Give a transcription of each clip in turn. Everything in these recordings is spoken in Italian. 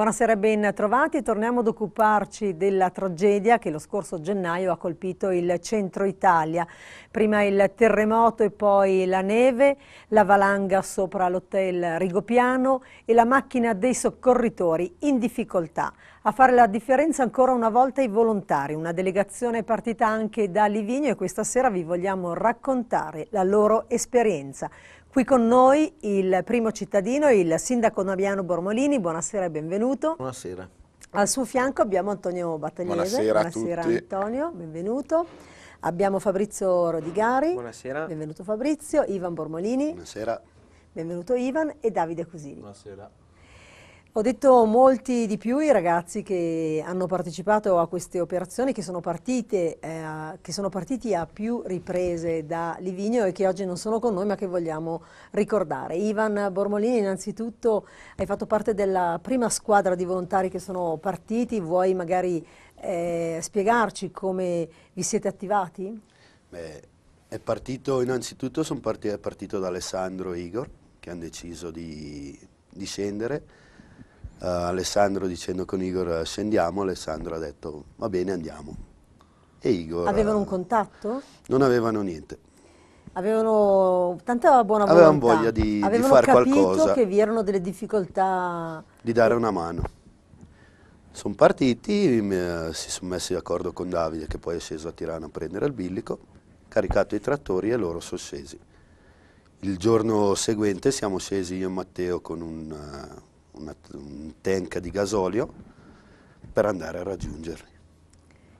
Buonasera e ben trovati. Torniamo ad occuparci della tragedia che lo scorso gennaio ha colpito il centro Italia. Prima il terremoto e poi la neve, la valanga sopra l'hotel Rigopiano e la macchina dei soccorritori in difficoltà. A fare la differenza ancora una volta i volontari, una delegazione partita anche da Livigno e questa sera vi vogliamo raccontare la loro esperienza. Qui con noi il primo cittadino, il sindaco Naviano Bormolini, buonasera e benvenuto. Buonasera. Al suo fianco abbiamo Antonio Battagliese. Buonasera, buonasera Antonio, benvenuto. Abbiamo Fabrizio Rodigari. Buonasera. Benvenuto Fabrizio, Ivan Bormolini. Buonasera. Benvenuto Ivan e Davide Cusini. Buonasera. Ho detto molti di più i ragazzi che hanno partecipato a queste operazioni, che sono, partite, eh, che sono, partiti a più riprese da Livigno e che oggi non sono con noi ma che vogliamo ricordare. Ivan Bormolini innanzitutto hai fatto parte della prima squadra di volontari che sono partiti, vuoi magari eh, spiegarci come vi siete attivati? Beh, è partito innanzitutto, sono partito, è partito da Alessandro e Igor che hanno deciso di, di scendere Uh, Alessandro dicendo con Igor scendiamo, Alessandro ha detto va bene andiamo. E Igor... Avevano eh, un contatto? Non avevano niente. Avevano tanta buona volontà. Avevano voglia di, avevano di fare qualcosa. Avevano capito che vi erano delle difficoltà... Di dare una mano. Sono partiti, eh, si sono messi d'accordo con Davide che poi è sceso a Tirana a prendere il billico, caricato i trattori e loro sono scesi. Il giorno seguente siamo scesi io e Matteo con un una, un tank di gasolio per andare a raggiungerli.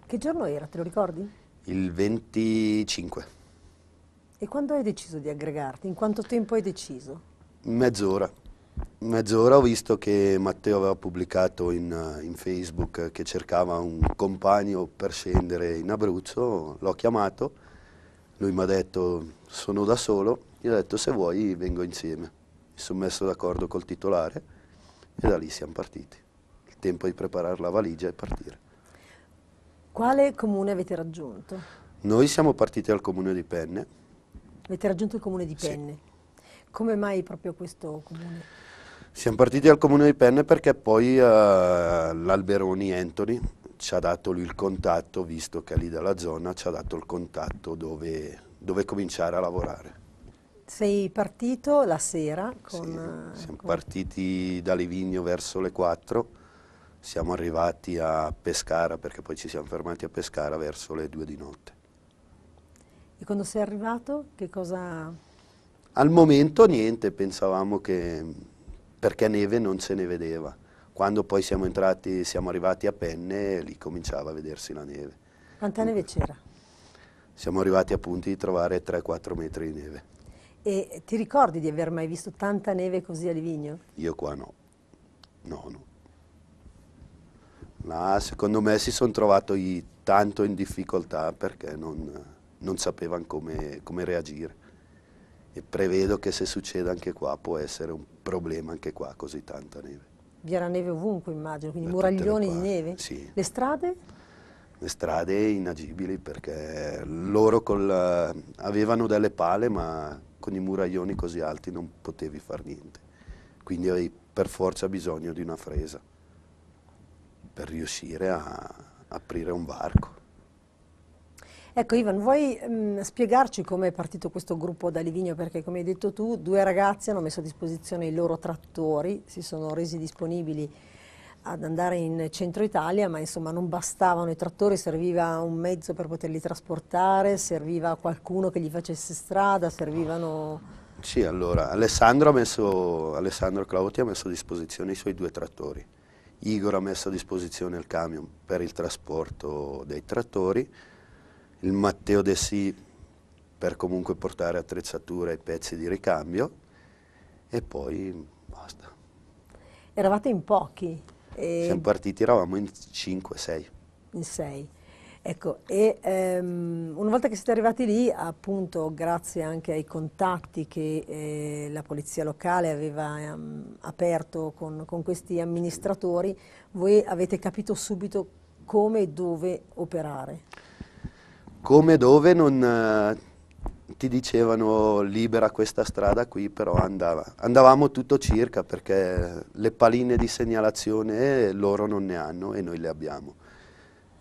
Che giorno era, te lo ricordi? Il 25. E quando hai deciso di aggregarti? In quanto tempo hai deciso? Mezz'ora. Mezz'ora ho visto che Matteo aveva pubblicato in, in, Facebook che cercava un compagno per scendere in Abruzzo, l'ho chiamato, lui mi ha detto sono da solo, gli ho detto se vuoi vengo insieme. Mi sono messo d'accordo col titolare e da lì siamo partiti. Il tempo di preparare la valigia e partire. Quale comune avete raggiunto? Noi siamo partiti al comune di Penne. Avete raggiunto il comune di Penne? Sì. Come mai proprio questo comune? Siamo partiti al comune di Penne perché poi uh, l'Alberoni Anthony ci ha dato lui il contatto, visto che è lì dalla zona, ci ha dato il contatto dove, dove cominciare a lavorare. Sei partito la sera? Con, sì, eh, siamo con... partiti da Livigno verso le 4, siamo arrivati a Pescara perché poi ci siamo fermati a Pescara verso le 2 di notte. E quando sei arrivato che cosa... Al momento niente, pensavamo che perché neve non se ne vedeva. Quando poi siamo entrati, siamo arrivati a Penne, lì cominciava a vedersi la neve. Quanta neve c'era? Siamo arrivati a punti di trovare 3-4 metri di neve. E ti ricordi di aver mai visto tanta neve così a Livigno? Io qua no, no, no. Là, secondo me si sono trovati tanto in difficoltà perché non, non sapevano come, come, reagire. E prevedo che se succede anche qua può essere un problema anche qua, così tanta neve. Vi era neve ovunque immagino, quindi da eh, muraglioni di neve? Sì. Le strade? le strade inagibili perché loro col, avevano delle pale ma con i muraglioni così alti non potevi fare niente, quindi avevi per forza bisogno di una fresa per riuscire a aprire un varco. Ecco Ivan, vuoi mh, mm, spiegarci come è partito questo gruppo da Livigno? Perché come hai detto tu, due ragazzi hanno messo a disposizione i loro trattori, si sono resi disponibili ad andare in centro Italia, ma insomma non bastavano i trattori, serviva un mezzo per poterli trasportare, serviva qualcuno che gli facesse strada, servivano... Sì, allora, Alessandro, messo, Alessandro Clauti ha messo a disposizione i suoi due trattori, Igor ha messo a disposizione il camion per il trasporto dei trattori, il Matteo Dessì per comunque portare attrezzature e pezzi di ricambio e poi basta. Eravate in pochi? E Siamo partiti, eravamo in 5-6. In 6. Ecco, e ehm, una volta che siete arrivati lì, appunto grazie anche ai contatti che eh, la polizia locale aveva ehm, aperto con, con, questi amministratori, voi avete capito subito come e dove operare? Come e dove non... Eh, ti dicevano libera questa strada qui, però andava. andavamo tutto circa perché le paline di segnalazione loro non ne hanno e noi le abbiamo.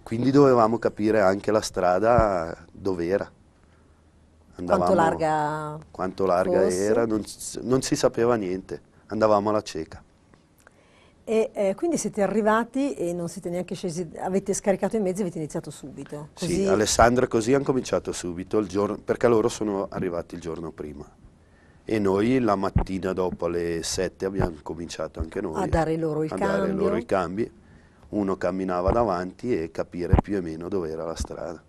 Quindi dovevamo capire anche la strada dove era. quanto larga, quanto larga era, non, non si sapeva niente, andavamo alla cieca. E eh, quindi siete arrivati e non siete neanche scesi, avete scaricato i mezzi e avete iniziato subito. Così... Sì, Alessandra e così hanno cominciato subito, giorno, perché loro sono arrivati il giorno prima. E noi la mattina dopo alle 7 abbiamo cominciato anche noi a dare loro, il a dare loro i cambi. Uno camminava davanti e capire più o meno dove era la strada.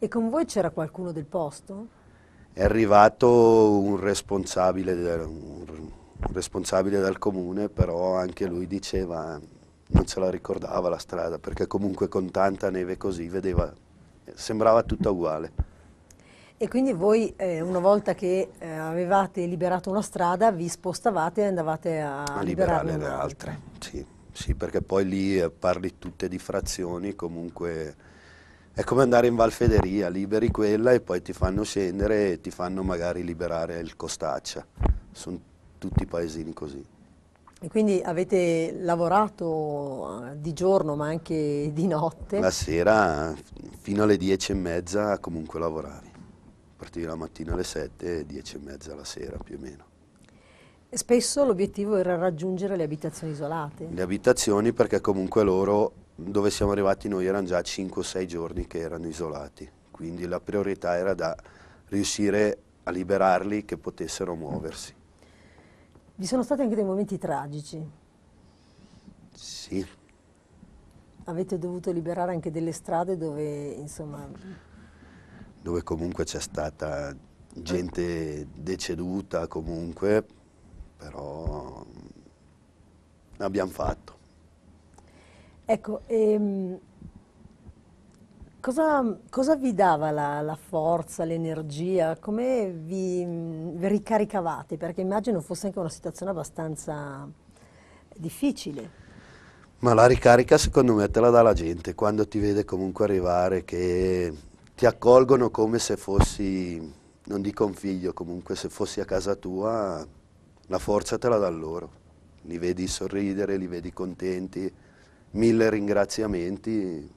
E con voi c'era qualcuno del posto? È arrivato un responsabile, un responsabile del comune, però anche lui diceva non ce la ricordava la strada, perché comunque con tanta neve così vedeva, sembrava tutta uguale. E quindi voi eh, una volta che eh, avevate liberato una strada vi spostavate e andavate a, a liberare le altre. Sì, sì, perché poi lì eh, parli tutte di frazioni, comunque è come andare in Valfederia, liberi quella e poi ti fanno scendere e ti fanno magari liberare il Costaccia. Sono tutti i paesini così. E quindi avete lavorato eh, di giorno ma anche di notte? La sera fino alle dieci e mezza comunque lavoravi, partivi la mattina alle sette e 10 e mezza la sera più o meno. E Spesso l'obiettivo era raggiungere le abitazioni isolate? Le abitazioni perché comunque loro, dove siamo arrivati noi erano già 5-6 giorni che erano isolati, quindi la priorità era da riuscire a liberarli che potessero muoversi. Vi sono stati anche dei momenti tragici. Sì. Avete dovuto liberare anche delle strade dove, insomma... Dove comunque c'è stata gente deceduta comunque, però l'abbiamo fatto. Ecco, ehm, Cosa, cosa, vi dava la, la forza, l'energia? Come vi, vi, ricaricavate? Perché immagino fosse anche una situazione abbastanza difficile. Ma la ricarica secondo me te la dà la gente, quando ti vede comunque arrivare, che ti accolgono come se fossi, non dico un figlio, comunque se fossi a casa tua, la forza te la dà loro. Li vedi sorridere, li vedi contenti, mille ringraziamenti,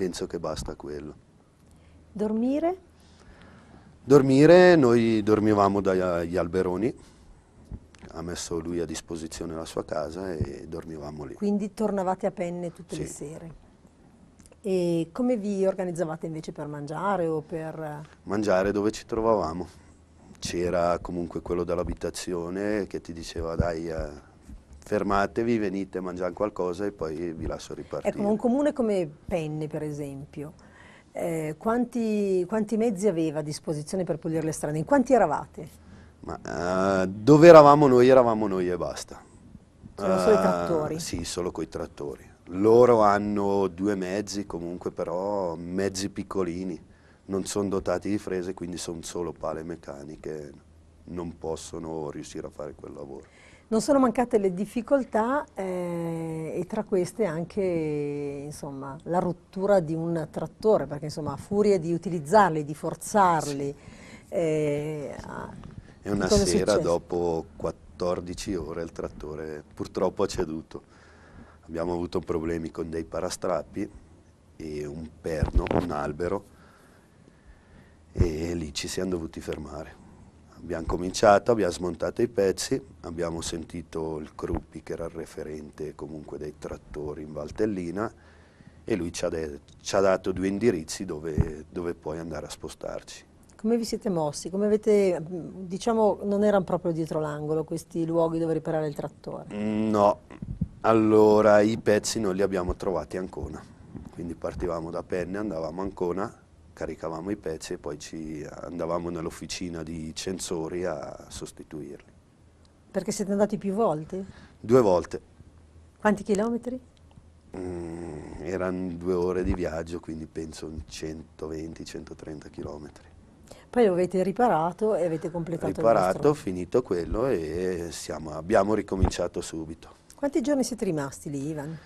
penso che basta quello. Dormire? Dormire, noi dormivamo dagli alberoni, ha messo lui a disposizione la sua casa e dormivamo lì. Quindi tornavate a penne tutte sì. le sere? E come vi organizzavate invece per mangiare o per... Eh, mangiare dove ci trovavamo. C'era comunque quello dall'abitazione che ti diceva dai eh, fermatevi, venite a mangiare qualcosa e poi vi lascio ripartire. Ecco, un comune come Penne, per esempio, eh, quanti, quanti, mezzi aveva a disposizione per pulire le strade? In quanti eravate? Ma, uh, dove eravamo noi, eravamo noi e basta. Solo, cioè, solo i eh, trattori? Sì, solo coi trattori. Loro hanno due mezzi comunque, però mezzi piccolini, non sono dotati di frese, quindi sono solo pale meccaniche, non possono riuscire a fare quel lavoro. Non sono mancate le difficoltà eh, e tra queste anche insomma, la rottura di un trattore, perché insomma, a furia di utilizzarli, di forzarli. Sì. Eh, e una sera dopo 14 ore il trattore purtroppo ha ceduto. Abbiamo avuto problemi con dei parastrappi e un perno, un albero e lì ci siamo dovuti fermare abbiamo cominciato, abbiamo smontato i pezzi, abbiamo sentito il Cruppi che era il referente comunque dei trattori in Valtellina e lui ci ha, ci ha dato due indirizzi dove, dove poi andare a spostarci. Come vi siete mossi? Come avete, diciamo, non erano proprio dietro l'angolo questi luoghi dove riparare il trattore? Mm, no, allora i pezzi non li abbiamo trovati a Ancona, quindi partivamo da Penne, andavamo a Ancona caricavamo i pezzi e poi ci andavamo nell'officina di Censori a sostituirli. Perché siete andati più volte? Due volte. Quanti chilometri? Mm, erano due ore di viaggio, quindi penso 120-130 chilometri. Poi lo avete riparato e avete completato riparato, il Riparato, finito quello e siamo, abbiamo ricominciato subito. Quanti giorni siete rimasti lì, Ivan?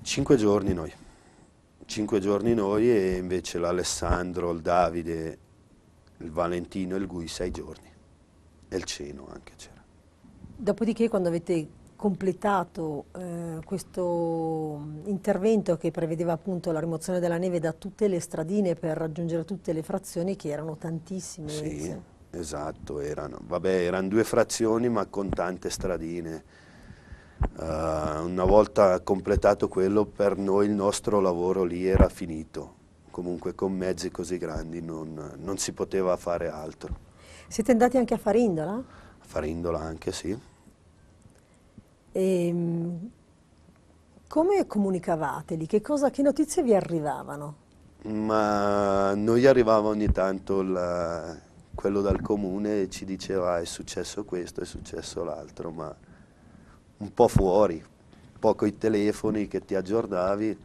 Cinque giorni noi cinque giorni noi e invece l'Alessandro, il Davide, il Valentino e il Gui sei giorni. E il ceno anche c'era. Dopodiché quando avete completato eh, questo mm, intervento che prevedeva appunto la rimozione della neve da tutte le stradine per raggiungere tutte le frazioni che erano tantissime. Sì, esatto, erano, vabbè, erano due frazioni ma con tante stradine Uh, una volta completato quello, per noi il nostro lavoro lì era finito. Comunque con mezzi così grandi non, non si poteva fare altro. Siete andati anche a Farindola? A Farindola anche, sì. E, ehm, come comunicavate lì? Che, cosa, che notizie vi arrivavano? Ma noi arrivava ogni tanto la, quello dal comune e ci diceva ah, è successo questo, è successo l'altro, ma un po' fuori, un po' con i telefoni che ti aggiornavi,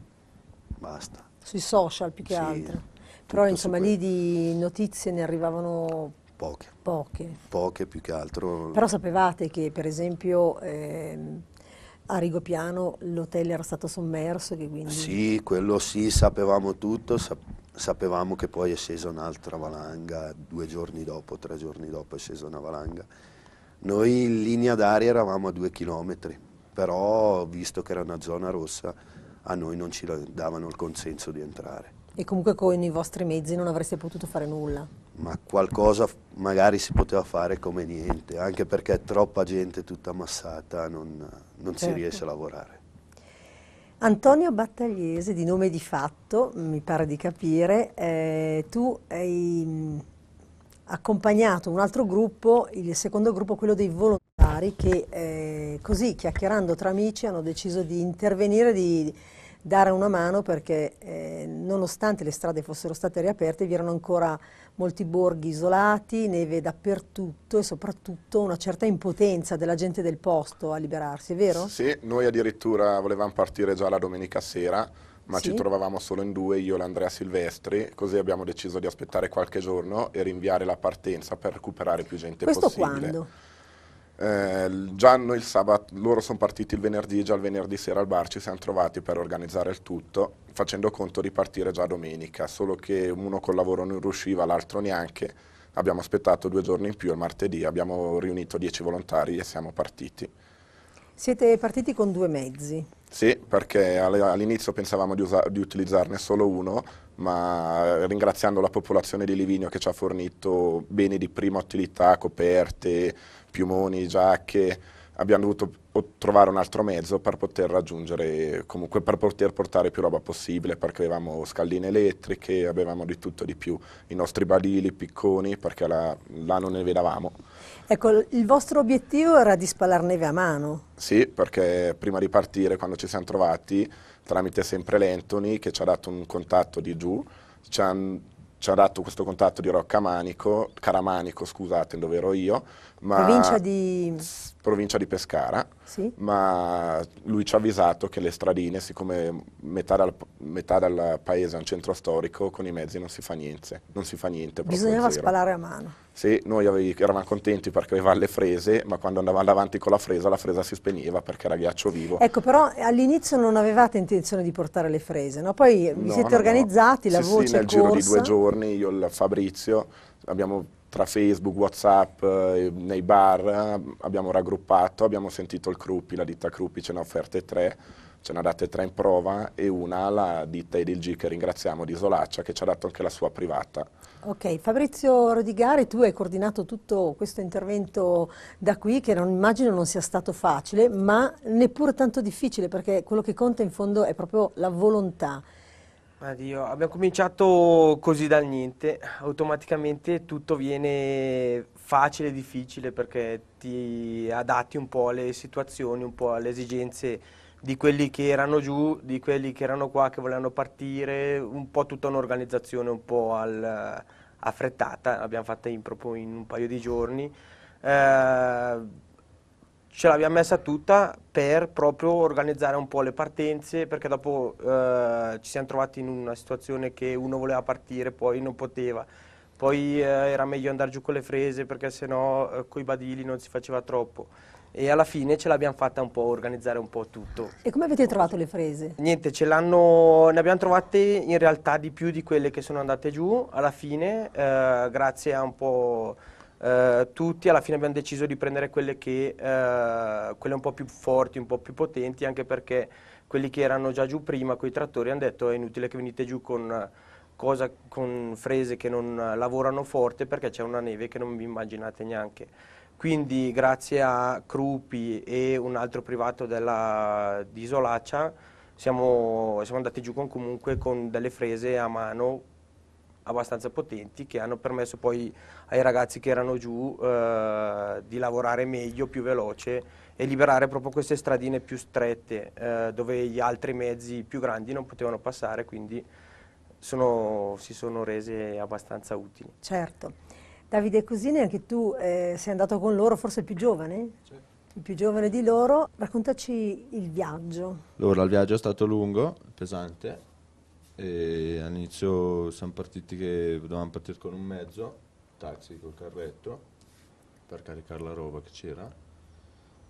basta. Sui social più che sì, altro. Però insomma lì di notizie ne arrivavano poche. poche. Poche. più che altro. Però sapevate che per esempio ehm, a Rigopiano l'hotel era stato sommerso? Quindi... Sì, quello sì, sapevamo tutto, sapevamo che poi è scesa un'altra valanga, due giorni dopo, tre giorni dopo è scesa una valanga noi in linea d'aria eravamo a due chilometri, però visto che era una zona rossa a noi non ci davano il consenso di entrare. E comunque con i vostri mezzi non avreste potuto fare nulla? Ma qualcosa magari si poteva fare come niente, anche perché troppa gente tutta ammassata non, non certo. si riesce a lavorare. Antonio Battagliese, di nome di fatto, mi pare di capire, eh, tu hai accompagnato un altro gruppo, il secondo gruppo quello dei volontari che eh, così chiacchierando tra amici hanno deciso di intervenire, di dare una mano perché eh, nonostante le strade fossero state riaperte vi erano ancora molti borghi isolati, neve dappertutto e soprattutto una certa impotenza della gente del posto a liberarsi, è vero? Sì, noi addirittura volevamo partire già la domenica sera ma sì. ci trovavamo solo in due, io e Andrea Silvestri, così abbiamo deciso di aspettare qualche giorno e rinviare la partenza per recuperare più gente Questo possibile. Questo quando? Eh, già noi il sabato, loro sono partiti il venerdì, già il venerdì sera al bar ci siamo trovati per organizzare il tutto, facendo conto di partire già domenica, solo che uno col lavoro non riusciva, l'altro neanche, abbiamo aspettato due giorni in più, il martedì abbiamo riunito dieci volontari e siamo partiti. Siete partiti con due mezzi? Sì, perché all'inizio pensavamo di, di, utilizzarne solo uno, ma ringraziando la popolazione di Livigno che ci ha fornito beni di prima utilità, coperte, piumoni, giacche, abbiamo dovuto o trovare un altro mezzo per poter raggiungere, comunque per poter portare più roba possibile, perché avevamo scaldine elettriche, avevamo di tutto di più, i nostri balili, picconi, perché la, là non ne vedavamo. Ecco, il vostro obiettivo era di spalar neve a mano? Sì, perché prima di partire, quando ci siamo trovati, tramite sempre l'Anthony, che ci ha dato un contatto di giù, ci ha, ci ha dato questo contatto di Roccamanico, Caramanico, scusate, dove ero io. Ma... Provincia di provincia di Pescara, sì. ma lui ci ha avvisato che le stradine, siccome metà dal, metà dal paese è un centro storico, con i mezzi non si fa niente. Si fa niente Bisognava spalare a mano. Sì, noi avevi, eravamo contenti perché avevamo le frese, ma quando andavamo avanti con la fresa, la fresa si spegneva perché era ghiaccio vivo. Ecco, però all'inizio non avevate intenzione di portare le frese, no? Poi vi no, siete no, organizzati, la sì, voce sì, nel corsa. giro di due giorni, io e Fabrizio abbiamo tra Facebook, Whatsapp, eh, nei bar, eh, abbiamo raggruppato, abbiamo sentito il Cruppi, la ditta Cruppi ce ne ha offerte tre, ce ne ha date tre in prova e una la ditta Edil G che ringraziamo di Isolaccia che ci ha dato anche la sua privata. Ok, Fabrizio Rodigare, tu hai coordinato tutto questo intervento da qui che non immagino non sia stato facile, ma neppure tanto difficile perché quello che conta in fondo è proprio la volontà Addio. Abbiamo cominciato così dal niente, automaticamente tutto viene facile e difficile perché ti adatti un po' alle situazioni, un po' alle esigenze di quelli che erano giù, di quelli che erano qua, che volevano partire, un po' tutta un'organizzazione un po' al, affrettata, l'abbiamo fatta in, proprio in un paio di giorni. Eh, ce l'abbiamo messa tutta per proprio organizzare un po' le partenze, perché dopo eh, ci siamo trovati in una situazione che uno voleva partire, poi non poteva. Poi eh, era meglio andare giù con le frese perché sennò eh, con i badili non si faceva troppo. E alla fine ce l'abbiamo fatta un po', organizzare un po' tutto. E come avete trovato le frese? Niente, ne abbiamo trovate in realtà di più di quelle che sono andate giù alla fine, eh, grazie a un po' Eh, tutti, alla fine abbiamo deciso di prendere quelle, che, eh, quelle un po' più forti, un po' più potenti, anche perché quelli che erano già giù prima con i trattori hanno detto è inutile che venite giù con, cosa, con frese che non lavorano forte perché c'è una neve che non vi immaginate neanche. Quindi grazie a Crupi e un altro privato della, di Isolaccia siamo, siamo andati giù con, comunque con delle frese a mano abbastanza potenti che hanno permesso poi ai ragazzi che erano giù eh, di lavorare meglio, più veloce e liberare proprio queste stradine più strette eh, dove gli altri mezzi più grandi non potevano passare, quindi sono, si sono rese abbastanza utili. Certo. Davide Cusini, anche tu eh, sei andato con loro, forse il più giovane? Certo. Il più giovane di loro, raccontaci il viaggio. Allora, il viaggio è stato lungo, pesante, e all'inizio siamo partiti che dovevamo partire con un mezzo, taxi col carretto, per caricare la roba che c'era.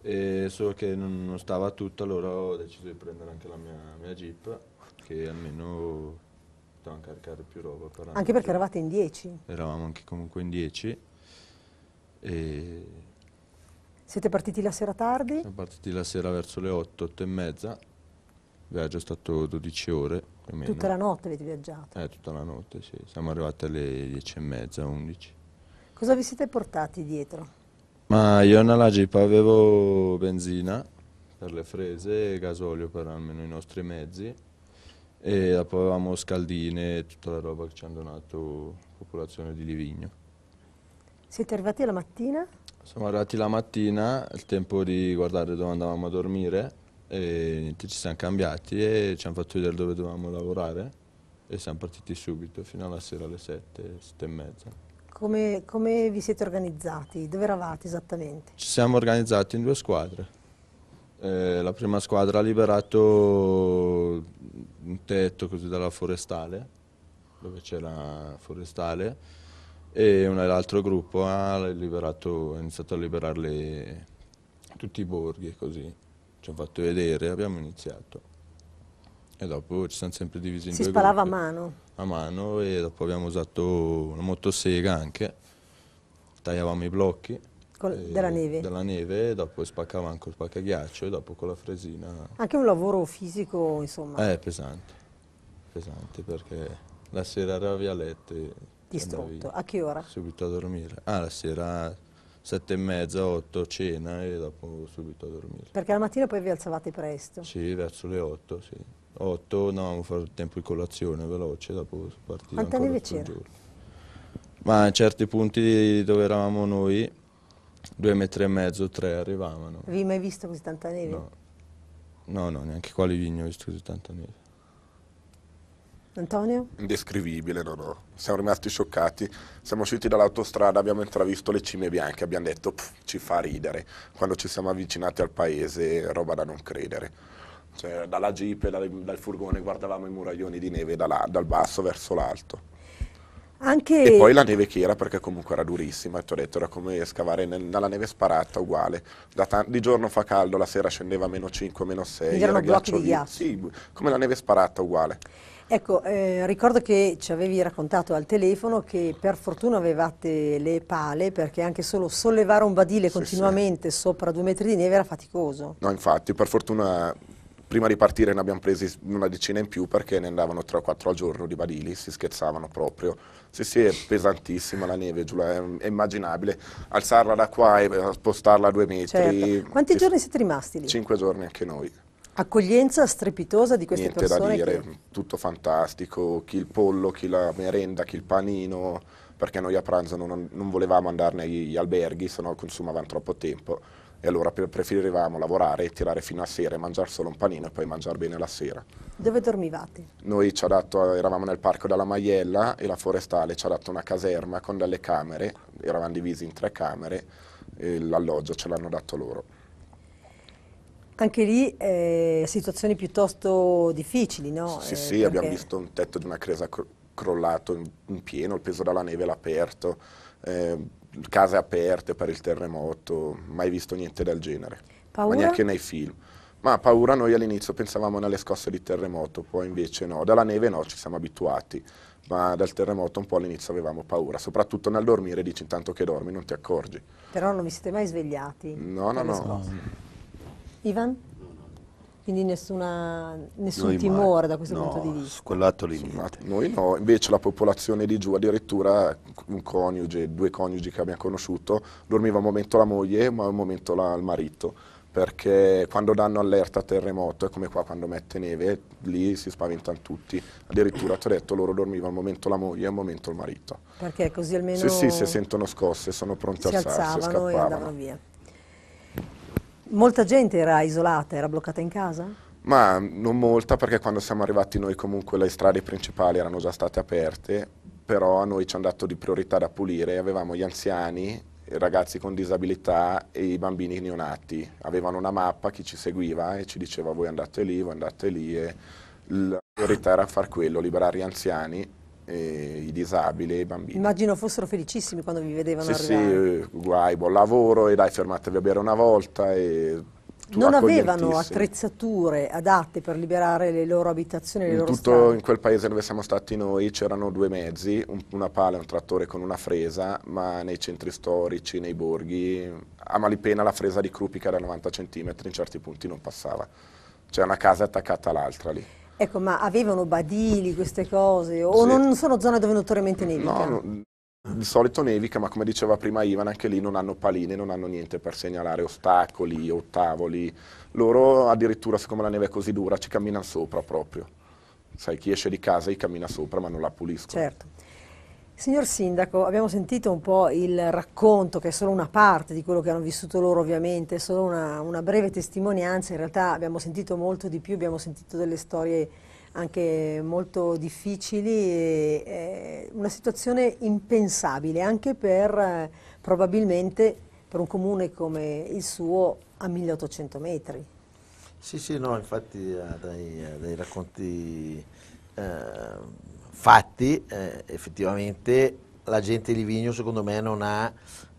E solo che non, non, stava tutto, allora ho deciso di prendere anche la mia, mia jeep, che almeno potevamo caricare più roba. Per anche perché eravate in 10? Eravamo anche comunque in 10. E... Siete partiti la sera tardi? Siamo partiti la sera verso le 8, 8 e mezza. Il viaggio è stato 12 ore Almeno. Tutta la notte avete viaggiato? Eh, tutta la notte, sì. Siamo arrivati alle 10 e mezza, 11. Cosa vi siete portati dietro? Ma io nella Jeep avevo benzina per le frese e gasolio per almeno i nostri mezzi e poi avevamo scaldine e tutta la roba che ci hanno donato la popolazione di Livigno. Siete arrivati la mattina? Siamo arrivati la mattina, il tempo di guardare dove andavamo a dormire e niente, ci siamo cambiati e ci hanno fatto vedere dove dovevamo lavorare e siamo partiti subito fino alla sera alle 7, 7 e mezza. Come, come vi siete organizzati? Dove eravate esattamente? Ci siamo organizzati in due squadre. Eh, la prima squadra ha liberato un tetto così dalla forestale, dove c'era forestale, e l'altro gruppo ha, liberato, ha iniziato a liberare le, tutti i borghi così ci hanno fatto vedere, abbiamo iniziato. E dopo ci siamo sempre divisi in si due Si sparava a mano? A mano e dopo abbiamo usato una motosega anche, tagliavamo i blocchi. Con, eh, della neve? Della neve, dopo spaccavamo anche il spaccaghiaccio e dopo con la fresina. Anche un lavoro fisico insomma? Eh, pesante, pesante perché la sera era via Vialette. Distrutto, a che ora? Subito a dormire. Ah, la sera sette e mezza, otto, cena e dopo subito a dormire. Perché la mattina poi vi alzavate presto? Sì, verso le otto, sì. Otto, no, fare il tempo di colazione veloce, dopo partire Quanto ancora tutto c'era? Ma a certi punti dove eravamo noi, due metri e mezzo, tre arrivavano. Avevi mai visto così tanta neve? No, no, no neanche qua li Livigno ho visto così tanta neve. Antonio? Indescrivibile, no, no. Siamo rimasti scioccati. Siamo usciti dall'autostrada, abbiamo intravisto le cime bianche, abbiamo detto ci fa ridere. Quando ci siamo avvicinati al paese, roba da non credere. Cioè, dalla jeep, dal, dal furgone guardavamo i muraglioni di neve da là, dal basso verso l'alto. Anche... E poi la neve che era, perché comunque era durissima, ti ho detto, era come scavare nel, nella neve sparata, uguale. T- di giorno fa caldo, la sera scendeva meno 5, meno 6. Quindi erano era blocchi di ghiaccio. Sì, come la neve sparata, uguale. Ecco, eh, ricordo che ci avevi raccontato al telefono che per fortuna avevate le pale perché anche solo sollevare un badile sì, continuamente sì. sopra due metri di neve era faticoso. No, infatti, per fortuna prima di partire ne abbiamo presi una decina in più perché ne andavano 3 o 4 al giorno di badili, si scherzavano proprio. Sì, sì, è pesantissima la neve, Giulia, è, immaginabile. Alzarla da qua e spostarla a due metri. Certo. Quanti giorni siete rimasti lì? Cinque giorni anche noi accoglienza strepitosa di queste Niente persone. Niente da dire, che... tutto fantastico, chi il pollo, chi la merenda, chi il panino, perché noi a pranzo non, non volevamo andare negli alberghi, sennò consumavano troppo tempo e allora preferivamo lavorare e tirare fino a sera mangiare solo un panino e poi mangiare bene la sera. Dove dormivate? Noi ci ha dato, eravamo nel parco della Maiella e la forestale ci ha dato una caserma con delle camere, eravamo divisi in tre camere e l'alloggio ce l'hanno dato loro. Anche lì eh, situazioni piuttosto difficili, no? Sì, eh, sì, perché... abbiamo visto un tetto di una cresa crollato in, in, pieno, il peso dalla neve all'aperto, eh, case aperte per il terremoto, mai visto niente del genere. Paura? Ma neanche nei film. Ma paura noi all'inizio pensavamo nelle scosse di terremoto, poi invece no, dalla neve no, ci siamo abituati, ma dal terremoto un po' all'inizio avevamo paura, soprattutto nel dormire dici intanto che dormi non ti accorgi. Però non vi siete mai svegliati? No, no, no. Scosse. Ivan? Quindi nessuna, nessun noi timore mai. da questo no, punto di vista? quell'atto lì niente. Noi no, invece la popolazione di giù addirittura un coniuge, due coniugi che abbiamo conosciuto, dormiva un momento la moglie ma un momento la, il marito, perché quando danno allerta a terremoto, è come qua quando mette neve, lì si spaventano tutti. Addirittura ti ho detto loro dormivano un momento la moglie e un momento il marito. Perché così almeno... Sì, sì, se sentono scosse sono pronti a alzarsi, Si alzavano e andavano via. Molta gente era isolata, era bloccata in casa? Ma non molta perché quando siamo arrivati noi comunque le strade principali erano già state aperte, però a noi ci hanno dato di priorità da pulire, avevamo gli anziani, i ragazzi con disabilità e i bambini neonati. Avevano una mappa, chi ci seguiva e ci diceva voi andate lì, voi andate lì e la priorità era far quello, liberare gli anziani i disabili e i bambini. Immagino fossero felicissimi quando vi vedevano sì, arrivare. Sì, guai, buon lavoro, e dai fermatevi a bere una volta. non avevano attrezzature adatte per liberare le loro abitazioni, le in loro tutto strade. in quel paese dove siamo stati noi c'erano due mezzi, un, una pala e un trattore con una fresa, ma nei centri storici, nei borghi, a malipena la fresa di Krupica era 90 cm, in certi punti non passava. C'è una casa attaccata all'altra lì. Ecco, ma avevano badili queste cose? O sì. non sono zone dove notoriamente nevica? No, no di solito nevica, ma come diceva prima Ivan, anche lì non hanno paline, non hanno niente per segnalare ostacoli o tavoli. Loro addirittura, siccome la neve è così dura, ci camminano sopra proprio. Sai, chi esce di casa gli cammina sopra, ma non la puliscono. Certo. Signor Sindaco, abbiamo sentito un po' il racconto, che è solo una parte di quello che hanno vissuto loro ovviamente, è solo una, una breve testimonianza, in realtà abbiamo sentito molto di più, abbiamo sentito delle storie anche molto difficili, e, eh, una situazione impensabile anche per eh, probabilmente per un comune come il suo a 1800 metri. Sì, sì, no, infatti eh, dai, eh, dai racconti fatti, eh, effettivamente la gente di Livigno secondo me non ha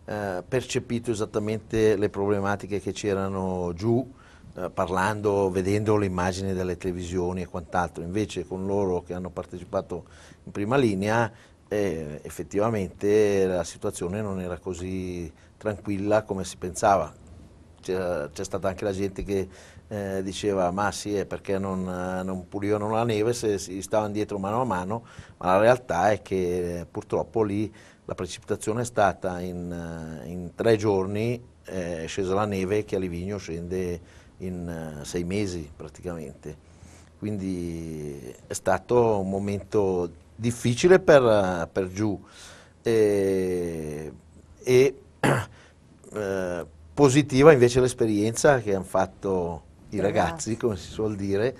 eh, percepito esattamente le problematiche che c'erano giù, eh, parlando, vedendo le immagini delle televisioni e quant'altro, invece con loro che hanno partecipato in prima linea eh, effettivamente la situazione non era così tranquilla come si pensava, c'è stata anche la gente che eh, diceva ma sì è perché non, eh, non pulivano la neve se si stavano dietro mano a mano, ma la realtà è che eh, purtroppo lì la precipitazione è stata in, eh, in tre giorni, eh, è scesa la neve che a Livigno scende in sei mesi praticamente. Quindi è stato un momento difficile per, per giù e, e eh, positiva invece l'esperienza che hanno fatto i ah. ragazzi, come si suol dire,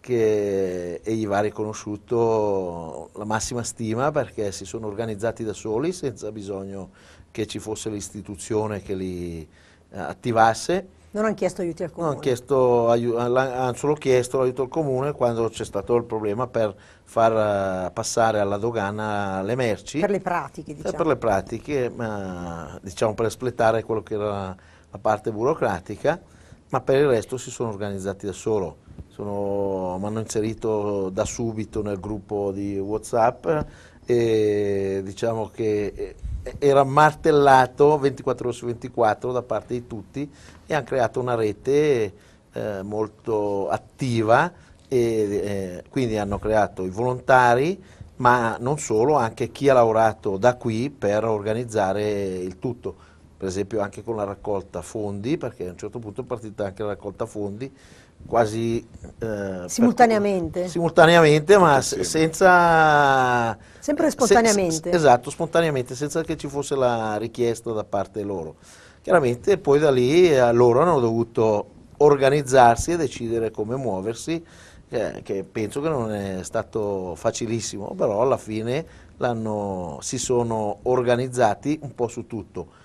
che, e gli va riconosciuto la massima stima perché si sono organizzati da soli senza bisogno che ci fosse l'istituzione che li eh, attivasse. Non hanno chiesto aiuti al comune? Chiesto, eh, hanno solo chiesto l'aiuto al comune quando c'è stato il problema per far eh, passare alla dogana le merci. Per le pratiche, eh, diciamo. Per le pratiche, ma, diciamo per espletare quello che era la parte burocratica ma per il resto si sono organizzati da solo. mi hanno inserito da subito nel gruppo di Whatsapp e diciamo che eh, era martellato 24 ore su 24 da parte di tutti e hanno creato una rete eh, molto attiva e eh, quindi hanno creato i volontari ma non solo, anche chi ha lavorato da qui per organizzare il tutto per esempio anche con la raccolta fondi, perché a un certo punto è partita anche la raccolta fondi, quasi... Eh, simultaneamente. Per, simultaneamente, ma se, senza... Sempre eh, spontaneamente. Se, esatto, spontaneamente, senza che ci fosse la richiesta da parte loro. Chiaramente poi da lì eh, loro hanno dovuto organizzarsi e decidere come muoversi, che, eh, che penso che non è stato facilissimo, però alla fine si sono organizzati un po' su tutto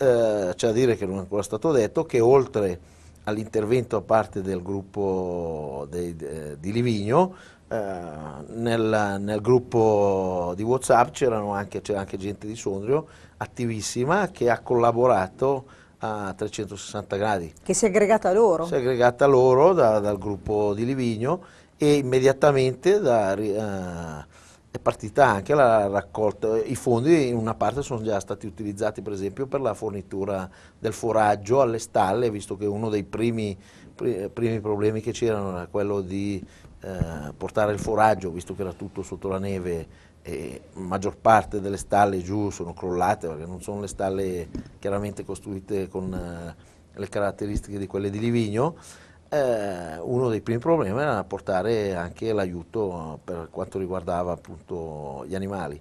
eh, c'è da dire che non è ancora stato detto che oltre all'intervento a parte del gruppo de, eh, di Livigno, eh, nel, nel, gruppo di Whatsapp c'era anche, anche gente di Sondrio attivissima che ha collaborato a 360 gradi. Che si è aggregata a loro? Si è aggregata a loro da, dal gruppo di Livigno e immediatamente da, eh, partita anche la raccolta, i fondi in una parte sono già stati utilizzati per esempio per la fornitura del foraggio alle stalle, visto che uno dei primi, primi problemi che c'erano era quello di eh, portare il foraggio, visto che era tutto sotto la neve e maggior parte delle stalle giù sono crollate, perché non sono le stalle chiaramente costruite con eh, le caratteristiche di quelle di Livigno, eh, uno dei primi problemi era portare anche l'aiuto per quanto riguardava appunto gli animali.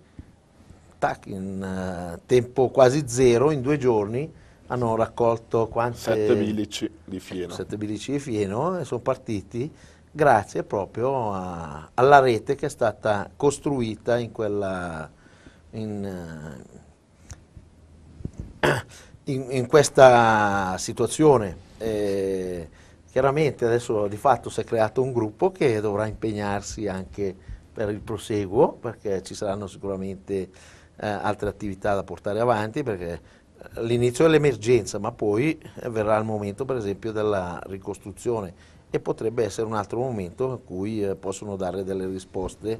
Tac, in eh, tempo quasi zero, in due giorni, hanno raccolto quante? 7 bilici di fieno. 7 bilici di fieno e sono partiti grazie proprio a, alla rete che è stata costruita in quella... In, eh, in, in questa situazione. Eh, Chiaramente adesso di fatto si è creato un gruppo che dovrà impegnarsi anche per il proseguo, perché ci saranno sicuramente eh, altre attività da portare avanti, perché eh, l'inizio è l'emergenza, ma poi eh, verrà il momento per esempio della ricostruzione e potrebbe essere un altro momento in cui eh, possono dare delle risposte,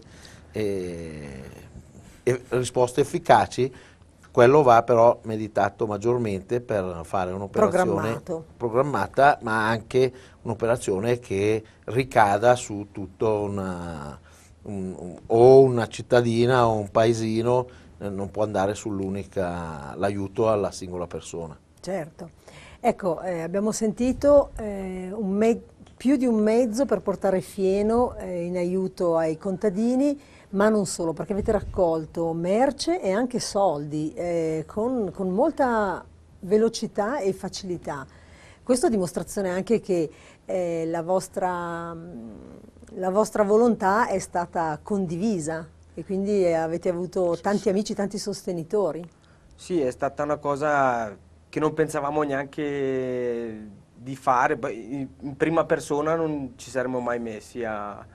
eh, risposte efficaci quello va però meditato maggiormente per fare un'operazione programmata, ma anche un'operazione che ricada su tutto una, un, o una cittadina o un paesino, eh, non può andare sull'unica, l'aiuto alla singola persona. Certo. Ecco, eh, abbiamo sentito eh, più di un mezzo per portare fieno eh, in aiuto ai contadini, ma non solo, perché avete raccolto merce e anche soldi eh, con, con molta velocità e facilità. Questo è dimostrazione anche che eh, la, vostra, mm, la, vostra, volontà è stata condivisa e quindi eh, avete avuto tanti amici, tanti sostenitori. Sì, è stata una cosa che non pensavamo neanche di fare, in prima persona non ci saremmo mai messi a,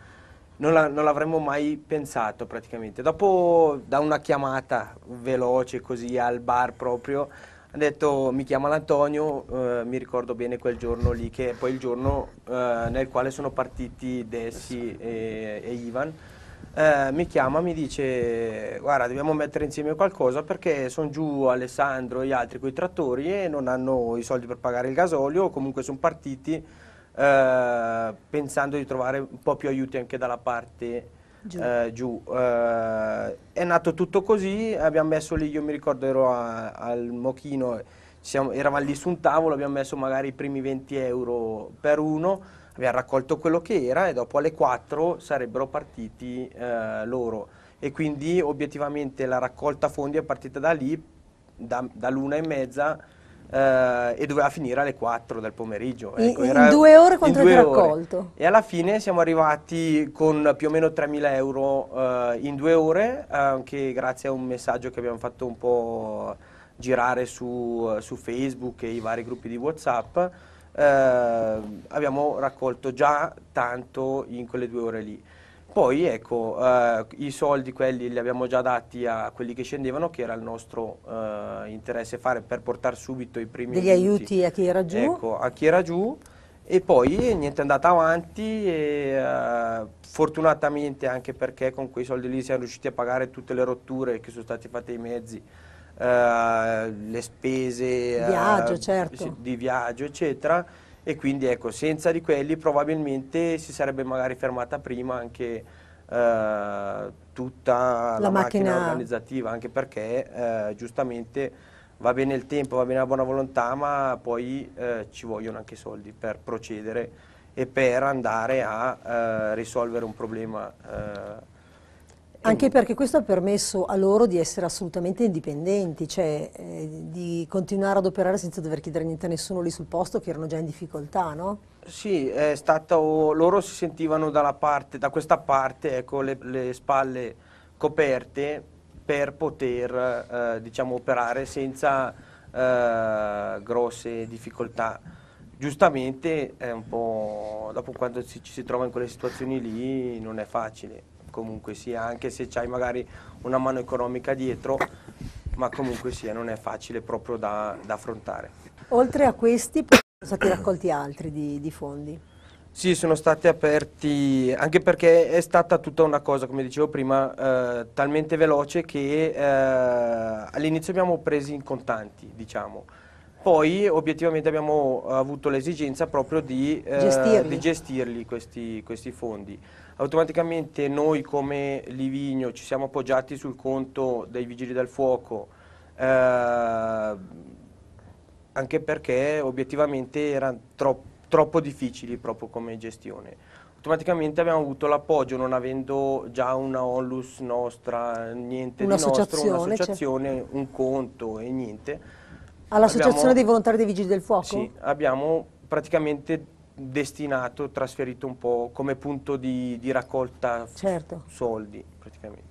non, la, non l'avremmo mai pensato praticamente. Dopo da una chiamata veloce così al bar proprio, ha detto mi chiama l'Antonio, eh, mi ricordo bene quel giorno lì, che è poi il giorno eh, nel quale sono partiti Dessi e, e Ivan. Eh, mi chiama, mi dice guarda dobbiamo mettere insieme qualcosa perché sono giù Alessandro e gli altri con i trattori e non hanno i soldi per pagare il gasolio, comunque sono partiti eh, pensando di trovare un po' più aiuti anche dalla parte giù. Eh, giù. Eh, è nato tutto così, abbiamo messo lì, io mi ricordo ero a, al Mochino, siamo, eravamo lì su un tavolo, abbiamo messo magari i primi 20 euro per uno, abbiamo raccolto quello che era e dopo alle 4 sarebbero partiti eh, loro e quindi obiettivamente la raccolta fondi è partita da lì, da, dall'una e mezza eh, e doveva finire alle 4 del pomeriggio. Ecco, in, era, in due ore quanto avete raccolto? E alla fine siamo arrivati con più o meno 3.000 euro eh, in due ore, anche grazie a un messaggio che abbiamo fatto un po' girare su, su Facebook e i vari gruppi di Whatsapp. Eh, abbiamo raccolto già tanto in quelle due ore lì. Poi ecco, eh, i soldi quelli li abbiamo già dati a quelli che scendevano, che era il nostro eh, interesse fare per portare subito i primi Degli aiuti, aiuti a chi era giù? Ecco, a chi era giù e poi eh, niente è andata avanti e uh, fortunatamente anche perché con quei soldi lì siamo riusciti a pagare tutte le rotture che sono state fatte ai mezzi uh, le spese viaggio, uh, certo. di viaggio eccetera e quindi ecco, senza di quelli probabilmente si sarebbe magari fermata prima anche eh, tutta la, la macchina... macchina... organizzativa, anche perché eh, giustamente va bene il tempo, va bene la buona volontà, ma poi eh, ci vogliono anche i soldi per procedere e per andare a eh, risolvere un problema eh, anche perché questo ha permesso a loro di essere assolutamente indipendenti, cioè eh, di continuare ad operare senza dover chiedere niente a nessuno lì sul posto che erano già in difficoltà, no? Sì, è stato, loro si sentivano parte, da questa parte, ecco, le, le spalle coperte per poter eh, diciamo, operare senza eh, grosse difficoltà. Giustamente, dopo quando ci si trova in quelle situazioni lì, non è facile comunque sia, anche se hai magari una mano economica dietro, ma comunque sia non è facile proprio da, da affrontare. Oltre a questi sono stati raccolti altri di, di fondi? Sì, sono stati aperti, anche perché è stata tutta una cosa, come dicevo prima, eh, talmente veloce che eh, all'inizio abbiamo preso in contanti, diciamo. Poi obiettivamente abbiamo avuto l'esigenza proprio di, eh, gestirli. di gestirli questi, questi fondi automaticamente noi come Livigno ci siamo appoggiati sul conto dei Vigili del Fuoco, eh, anche perché obiettivamente erano troppo, troppo difficili proprio come gestione. Automaticamente abbiamo avuto l'appoggio, non avendo già una onlus nostra, niente di nostro, un'associazione, cioè... un conto e niente. All'associazione dei volontari dei Vigili del Fuoco? Sì, abbiamo praticamente destinato, trasferito un po' come punto di, di raccolta certo. soldi praticamente.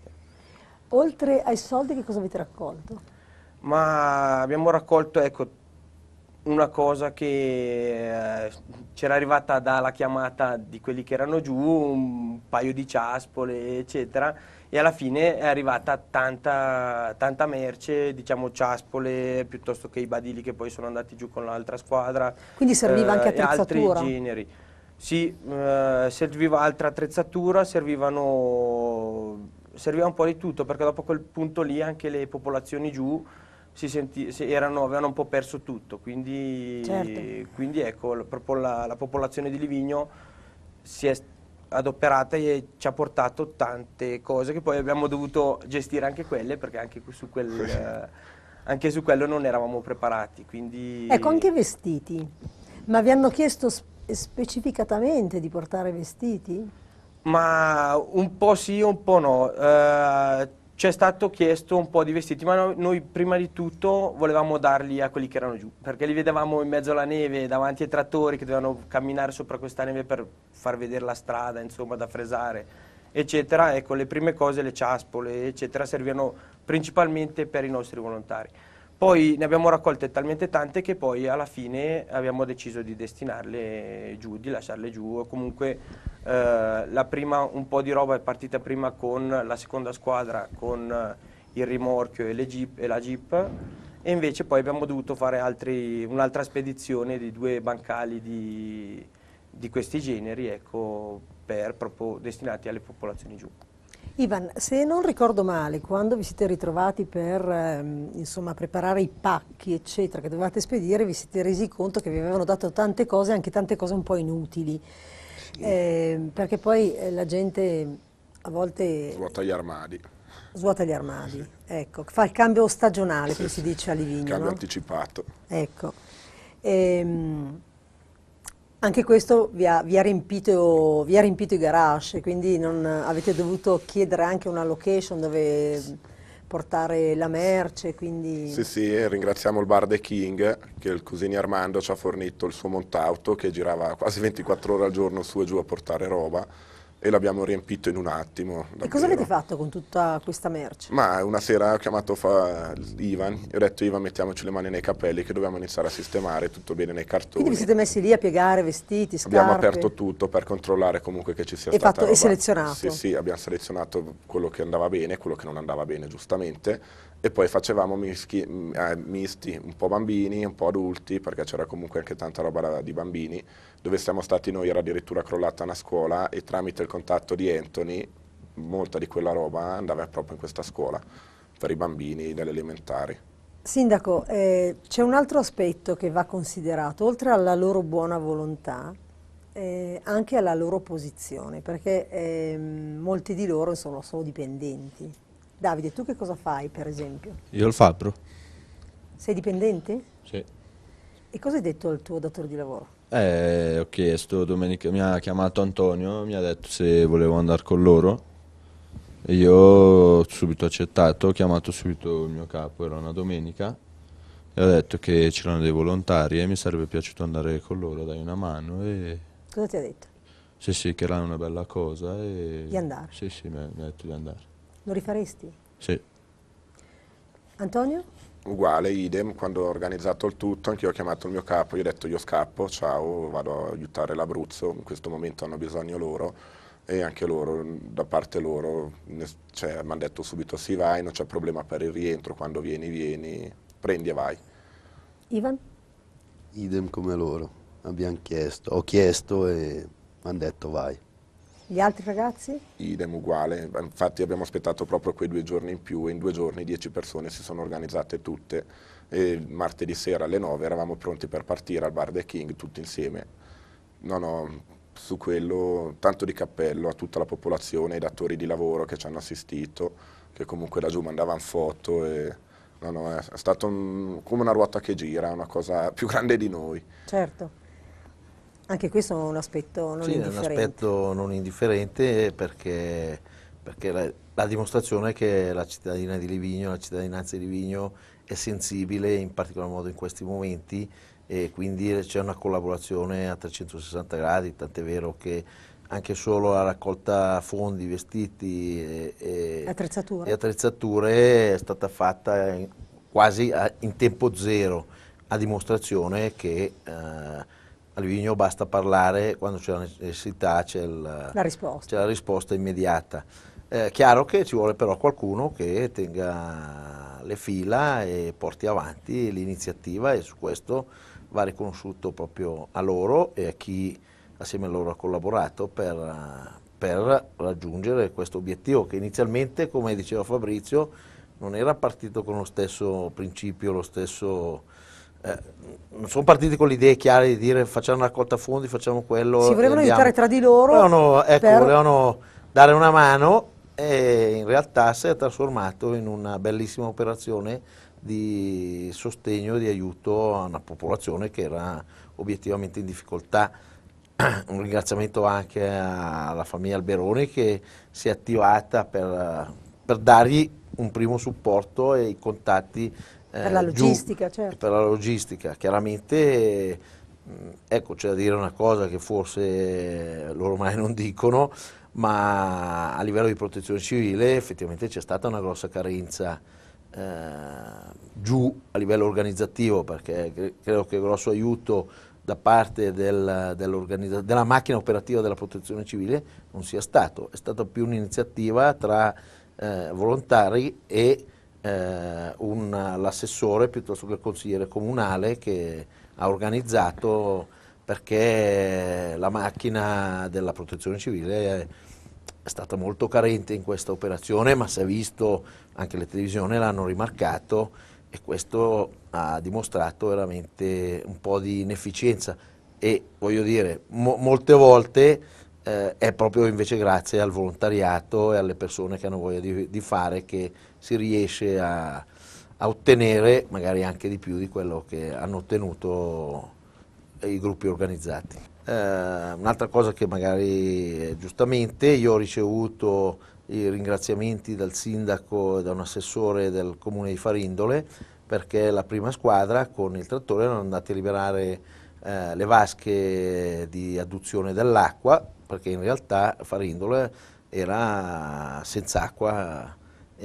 Oltre ai soldi che cosa avete raccolto? Ma abbiamo raccolto ecco, una cosa che eh, c'era arrivata dalla chiamata di quelli che erano giù, un paio di ciaspole, eccetera, e alla fine è arrivata tanta, tanta merce, diciamo ciaspole, piuttosto che i badili che poi sono andati giù con l'altra squadra. Quindi serviva eh, anche attrezzatura? altri generi. Sì, eh, serviva altra attrezzatura, servivano, serviva un po' di tutto, perché dopo quel punto lì anche le popolazioni giù senti, erano, avevano un po' perso tutto, quindi, certo. quindi ecco, la, la, popolazione di Livigno si è adoperata e ci ha portato tante cose che poi abbiamo dovuto gestire anche quelle perché anche su, quel, anche su quello non eravamo preparati. Quindi... Ecco, anche vestiti, ma vi hanno chiesto specificatamente di portare vestiti? Ma un po' sì, un po' no. Uh, ci è stato chiesto un po' di vestiti, ma no, noi prima di tutto volevamo darli a quelli che erano giù, perché li vedevamo in mezzo alla neve, davanti ai trattori che dovevano camminare sopra questa neve per far vedere la strada, insomma, da fresare, eccetera. Ecco, le prime cose, le ciaspole, eccetera, servivano principalmente per i nostri volontari. Poi ne abbiamo raccolte talmente tante che poi alla fine abbiamo deciso di destinarle giù, di lasciarle giù. comunque eh, la prima, un po' di roba è partita prima con la seconda squadra, con eh, il rimorchio e, Jeep, e la Jeep e invece poi abbiamo dovuto fare un'altra spedizione di due bancali di, di questi generi ecco, per, proprio destinati alle popolazioni giù. Ivan, se non ricordo male, quando vi siete ritrovati per ehm, insomma, preparare i pacchi, eccetera, che dovevate spedire, vi siete resi conto che vi avevano dato tante cose, anche tante cose un po' inutili. Sì. Eh, perché poi eh, la gente a volte... Svuota gli armadi. Svuota gli armadi, sì. ecco. Fa il cambio stagionale, sì, come si dice a Livigno. Il cambio no? anticipato. Ecco. Ehm, anche questo vi ha, vi ha, riempito, vi ha riempito, i garage, quindi non, avete dovuto chiedere anche una location dove portare la merce. Quindi... Sì, sì, ringraziamo il bar The King che il cusini Armando ci ha fornito il suo montauto che girava quasi 24 ore al giorno su e giù a portare roba e l'abbiamo riempito in un attimo. Davvero. E cosa avete fatto con tutta questa merce? Ma una sera ho chiamato Ivan e ho detto Ivan mettiamoci le mani nei capelli che dobbiamo iniziare a sistemare tutto bene nei cartoni. Quindi vi siete messi lì a piegare vestiti, scarpe? Abbiamo aperto tutto per controllare comunque che ci sia e stata fatto, roba. E selezionato? Sì, sì, abbiamo selezionato quello che andava bene, quello che non andava bene giustamente e poi facevamo mischi, eh, misti un po' bambini, un po' adulti perché c'era comunque anche tanta roba di bambini dove siamo stati noi era addirittura crollata una scuola e tramite il contatto di Anthony molta di quella roba andava proprio in questa scuola per i bambini delle elementari. Sindaco, eh, c'è un altro aspetto che va considerato, oltre alla loro buona volontà, eh, anche alla loro posizione, perché eh, molti di loro sono, solo dipendenti. Davide, tu che cosa fai per esempio? Io il fabbro. Sei dipendente? Sì. E cosa hai detto al tuo datore di lavoro? Eh, ho chiesto domenica, mi ha chiamato Antonio, mi ha detto se volevo andare con loro. E io ho subito accettato, ho chiamato subito il mio capo, era una domenica, e ho detto che c'erano dei volontari e mi sarebbe piaciuto andare con loro, dai una mano. E... Cosa ti ha detto? Sì, sì, che era una bella cosa. E... Di andare? Sì, sì, mi ha, mi ha detto di andare. Lo rifaresti? Sì. Antonio? Uguale, idem, quando ho organizzato il tutto, anche io ho chiamato il mio capo, gli ho detto io scappo, ciao, vado a aiutare l'Abruzzo, in questo momento hanno bisogno loro e anche loro, da parte loro, cioè, mi hanno detto subito sì vai, non c'è problema per il rientro, quando vieni vieni, prendi e vai. Ivan? Idem come loro, abbiamo chiesto, ho chiesto e mi hanno detto vai. Gli altri ragazzi? Idem uguale, infatti abbiamo aspettato proprio quei due giorni in più e in due giorni dieci persone si sono organizzate tutte e martedì sera alle 9 eravamo pronti per partire al Bar The King tutti insieme. No, no, su quello tanto di cappello a tutta la popolazione, ai datori di lavoro che ci hanno assistito, che comunque laggiù mandavano foto e no, no, è stato un, come una ruota che gira, una cosa più grande di noi. Certo. Anche questo è un aspetto non sì, indifferente. Sì, è un aspetto non indifferente perché, perché la, la, dimostrazione è che la cittadina di Livigno, la cittadinanza di Livigno è sensibile in particolar modo in questi momenti e quindi c'è una collaborazione a 360 gradi, tant'è vero che anche solo la raccolta fondi, vestiti e, e, attrezzature. e attrezzature è stata fatta in, quasi a, in tempo zero, a dimostrazione che eh, a Livigno basta parlare, quando c'è la necessità c'è, la, risposta. la, risposta. immediata. È eh, chiaro che ci vuole però qualcuno che tenga le fila e porti avanti l'iniziativa e su questo va riconosciuto proprio a loro e a chi assieme a loro ha collaborato per, per raggiungere questo obiettivo che inizialmente, come diceva Fabrizio, non era partito con lo stesso principio, lo stesso non eh, mm, sono partiti con le idee chiare di dire facciamo una raccolta fondi, facciamo quello. Si volevano aiutare tra di loro. Volevano, ecco, per... volevano dare una mano e in realtà si è trasformato in una bellissima operazione di sostegno e di aiuto a una popolazione che era obiettivamente in difficoltà. Un ringraziamento anche alla famiglia Alberoni che si è attivata per, per dargli un primo supporto e i contatti eh, per la logistica, giù, certo. Per la logistica, chiaramente, mm, ecco c'è da dire una cosa che forse loro ormai non dicono, ma a livello di protezione civile effettivamente c'è stata una grossa carenza eh, giù a livello organizzativo, perché credo che grosso aiuto da parte del, dell della macchina operativa della protezione civile non sia stato, è stata più un'iniziativa tra eh, volontari e eh, l'assessore piuttosto che il consigliere comunale che ha organizzato perché la macchina della protezione civile è stata molto carente in questa operazione ma si è visto, anche le televisioni l'hanno rimarcato e questo ha dimostrato veramente un po' di inefficienza e voglio dire mo molte volte eh, è proprio invece grazie al volontariato e alle persone che hanno voglia di, di fare che si riesce a, a ottenere magari anche di più di quello che hanno ottenuto i gruppi organizzati. Eh, un'altra cosa che magari giustamente io ho ricevuto i ringraziamenti dal sindaco e da un assessore del comune di Farindole perché la prima squadra con il trattore erano andati a liberare eh, le vasche di adduzione dell'acqua perché in realtà Farindole era senza acqua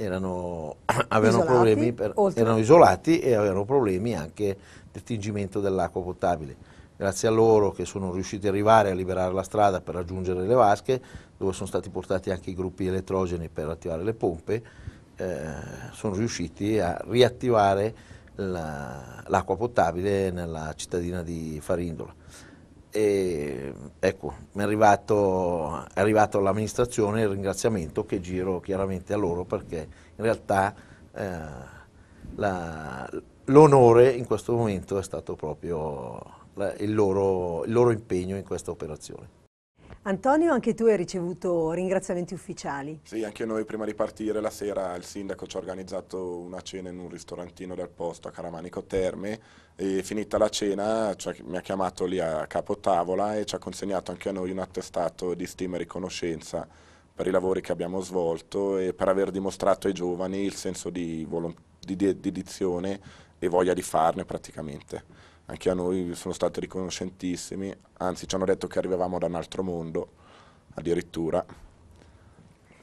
erano, avevano isolati, problemi per, erano isolati e avevano problemi anche di tingimento dell'acqua potabile. Grazie a loro che sono riusciti ad arrivare a liberare la strada per raggiungere le vasche, dove sono stati portati anche i gruppi elettrogeni per attivare le pompe, eh, sono riusciti a riattivare l'acqua la, potabile nella cittadina di Farindola. E, ecco, è arrivato, è arrivato all'amministrazione il ringraziamento che giro chiaramente a loro perché in realtà eh, l'onore in questo momento è stato proprio la, il, loro, il loro impegno in questa operazione. Antonio, anche tu hai ricevuto ringraziamenti ufficiali. Sì, anche noi prima di partire la sera il sindaco ci ha organizzato una cena in un ristorantino del posto a Caramanico Terme e finita la cena cioè, mi ha chiamato lì a capo tavola e ci ha consegnato anche a noi un attestato di stima e riconoscenza per i lavori che abbiamo svolto e per aver dimostrato ai giovani il senso di, di dedizione e voglia di farne praticamente anche a noi sono stati riconoscentissimi, anzi ci hanno detto che arrivavamo da un altro mondo addirittura.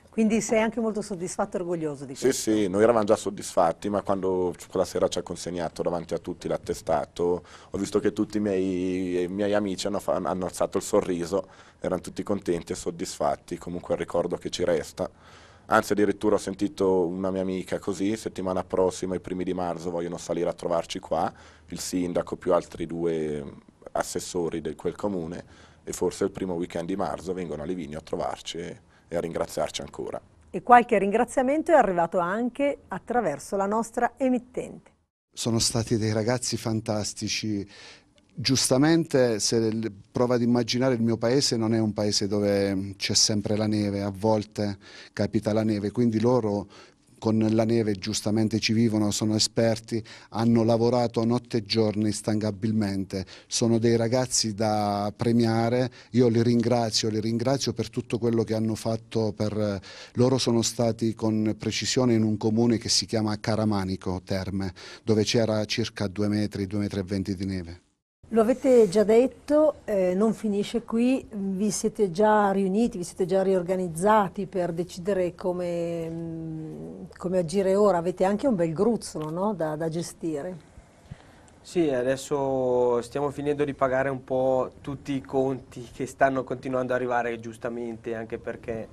Quindi sei anche molto soddisfatto e orgoglioso di questo? Sì, sì, noi eravamo già soddisfatti, ma quando quella sera ci ha consegnato davanti a tutti l'attestato, ho visto che tutti i miei, i miei amici hanno, hanno alzato il sorriso, erano tutti contenti e soddisfatti, comunque è un ricordo che ci resta anzi addirittura ho sentito una mia amica così, settimana prossima, i primi di marzo, vogliono salire a trovarci qua, il sindaco più altri due assessori di quel comune e forse il primo weekend di marzo vengono a Livigno a trovarci e a ringraziarci ancora. E qualche ringraziamento è arrivato anche attraverso la nostra emittente. Sono stati dei ragazzi fantastici giustamente se prova ad immaginare il mio paese non è un paese dove c'è sempre la neve, a volte capita la neve, quindi loro con la neve giustamente ci vivono, sono esperti, hanno lavorato notte e giorni instancabilmente, sono dei ragazzi da premiare, io li ringrazio, li ringrazio per tutto quello che hanno fatto, per... loro sono stati con precisione in un comune che si chiama Caramanico Terme, dove c'era circa 2 metri, 2 metri e 20 di neve. Lo avete già detto, eh, non finisce qui, vi siete già riuniti, vi siete già riorganizzati per decidere come, mm, come agire ora, avete anche un bel gruzzolo no? da, da, gestire. Sì, adesso stiamo finendo di pagare un po' tutti i conti che stanno continuando ad arrivare giustamente, anche perché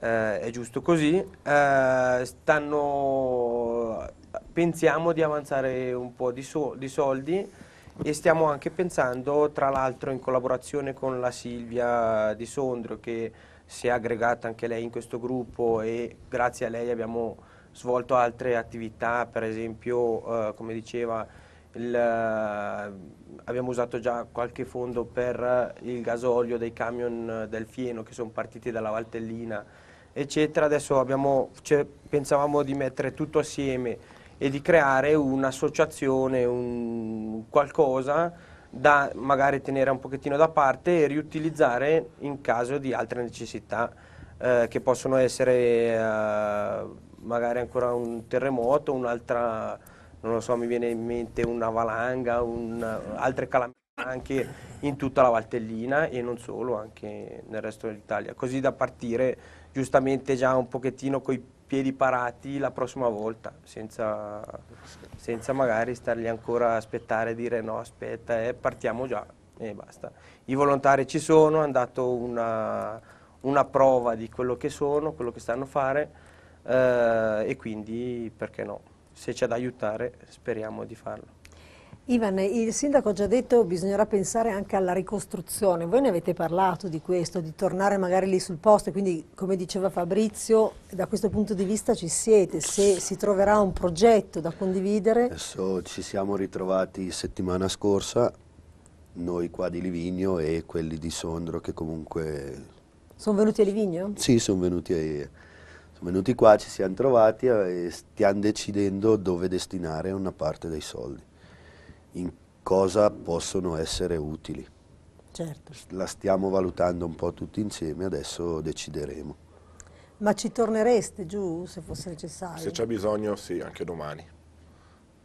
eh, è giusto così. Eh, stanno, pensiamo di avanzare un po' di, so di soldi, e stiamo anche pensando, tra l'altro in collaborazione con la Silvia di Sondrio che si è aggregata anche lei in questo gruppo e grazie a lei abbiamo svolto altre attività, per esempio eh, come diceva il, eh, abbiamo usato già qualche fondo per il gasolio dei camion del fieno che sono partiti dalla Valtellina eccetera, adesso abbiamo, cioè, pensavamo di mettere tutto assieme e di creare un'associazione, un qualcosa da magari tenere un pochettino da parte e riutilizzare in caso di altre necessità eh, che possono essere eh, magari ancora un terremoto, un'altra, non lo so, mi viene in mente una valanga, un, altre calamità anche in tutta la Valtellina e non solo, anche nel resto dell'Italia, così da partire giustamente già un pochettino coi piedi parati la prossima volta, senza, senza magari stargli ancora a aspettare e dire no, aspetta, eh, partiamo già e basta. I volontari ci sono, hanno dato una, una prova di quello che sono, quello che stanno a fare eh, e quindi perché no, se c'è da aiutare speriamo di farlo. Ivan, il sindaco ha già detto che bisognerà pensare anche alla ricostruzione. Voi ne avete parlato di questo, di tornare magari lì sul posto, quindi come diceva Fabrizio, da questo punto di vista ci siete, se si troverà un progetto da condividere. Adesso ci siamo ritrovati settimana scorsa, noi qua di Livigno e quelli di Sondro che comunque... Sono venuti a Livigno? Sì, sono venuti a venuti qua, ci siamo trovati e stiamo decidendo dove destinare una parte dei soldi in cosa possono essere utili. Certo. La stiamo valutando un po' tutti insieme, adesso decideremo. Ma ci tornereste giù se fosse necessario? Se c'è bisogno, sì, anche domani.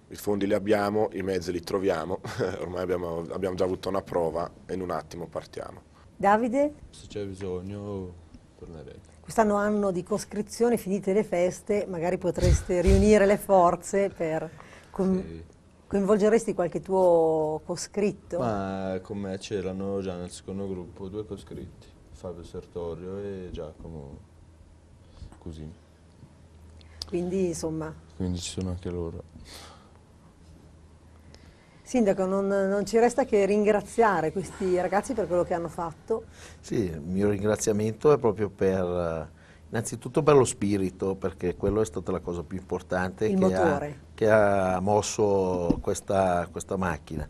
I fondi li abbiamo, i mezzi li troviamo, ormai abbiamo, abbiamo già avuto una prova e in un attimo partiamo. Davide? Se c'è bisogno, tornerete quest'anno anno di coscrizione, finite le feste, magari potreste riunire le forze per... Con... Sì. Coinvolgeresti qualche tuo coscritto? Ma con me c'erano già nel secondo gruppo due coscritti, Fabio Sertorio e Giacomo Cusini. Quindi insomma... Quindi ci sono anche loro. Sindaco, non, non, ci resta che ringraziare questi ragazzi per quello che hanno fatto. Sì, il mio ringraziamento è proprio per Innanzitutto per lo spirito, perché quello è stata la cosa più importante che ha, che ha, mosso questa, questa macchina.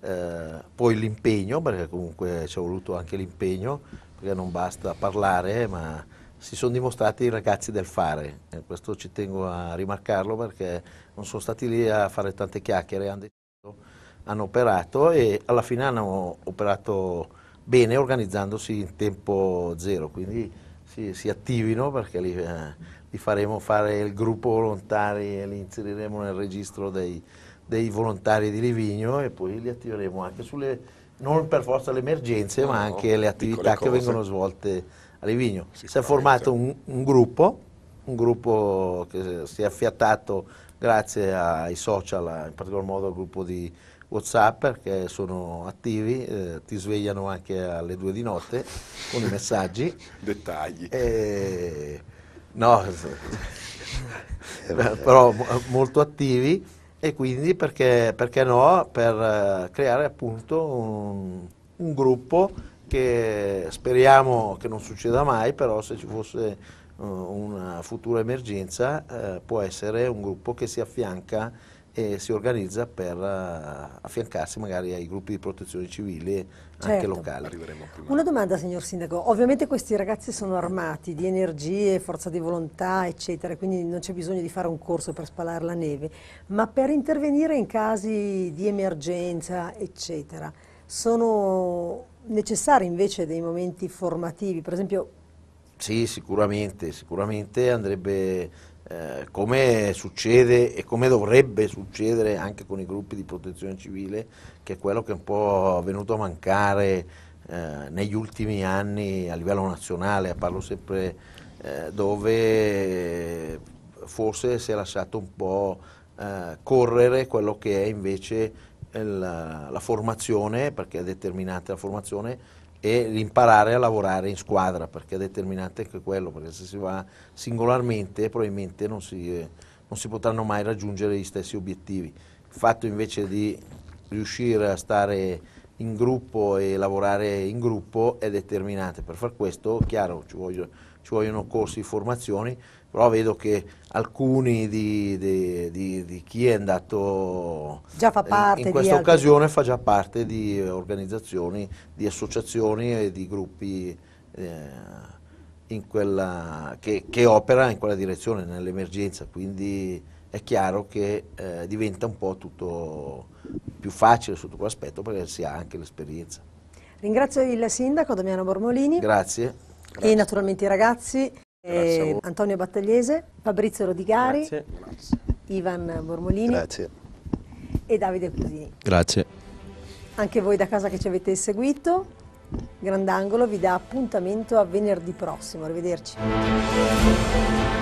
Eh, poi l'impegno, perché comunque ci è voluto anche l'impegno, perché non basta parlare, ma si sono dimostrati i ragazzi del fare. E questo ci tengo a rimarcarlo perché non sono stati lì a fare tante chiacchiere, hanno, deciso, hanno operato e alla fine hanno operato bene organizzandosi in tempo zero. Quindi si, si attivino perché li, eh, li, faremo fare il gruppo volontari e li inseriremo nel registro dei, dei volontari di Livigno e poi li attiveremo anche sulle, non per forza le emergenze, no, ma anche le attività che vengono svolte a Livigno. Si è formato un, un, gruppo, un gruppo che si è affiattato grazie ai social, in particolar modo al gruppo di Whatsapp perché sono attivi, eh, ti svegliano anche alle due di notte con i messaggi. Dettagli. E... No, però molto attivi e quindi perché, perché no, per eh, creare appunto un, un, gruppo che speriamo che non succeda mai, però se ci fosse eh, una futura emergenza eh, può essere un gruppo che si affianca e si organizza per eh, affiancarsi magari ai gruppi di protezione civile certo. anche locali. Una domanda signor Sindaco, ovviamente questi ragazzi sono armati di energie, forza di volontà eccetera, quindi non c'è bisogno di fare un corso per spalare la neve, ma per intervenire in casi di emergenza eccetera, sono necessari invece dei momenti formativi, per esempio... Sì, sicuramente, sicuramente andrebbe eh, come succede e come dovrebbe succedere anche con i gruppi di protezione civile, che è quello che è un po' venuto a mancare eh, negli ultimi anni a livello nazionale, parlo sempre eh, dove forse si è lasciato un po' eh, correre quello che è invece la, la formazione, perché è determinata la formazione, e imparare a lavorare in squadra perché è determinante anche quello, perché se si va singolarmente probabilmente non si, non si potranno mai raggiungere gli stessi obiettivi. Il fatto invece di riuscire a stare in gruppo e lavorare in gruppo è determinante. Per far questo, chiaro, ci vogliono, ci vogliono corsi di formazioni però vedo che alcuni di, di, di, di chi è andato eh, in, in questa occasione altri. fa già parte di organizzazioni, di associazioni e di gruppi eh, quella, che, che, opera in quella direzione, nell'emergenza, quindi è chiaro che eh, diventa un po' tutto più facile sotto quell'aspetto perché si ha anche l'esperienza. Ringrazio il sindaco Damiano Bormolini. Grazie. Grazie. E naturalmente i ragazzi. Eh, Antonio Battagliese, Fabrizio Rodigari, Grazie. Ivan Mormolini Grazie. e Davide Cusini. Grazie. Anche voi da casa che ci avete seguito, Grandangolo vi dà appuntamento a venerdì prossimo. Arrivederci.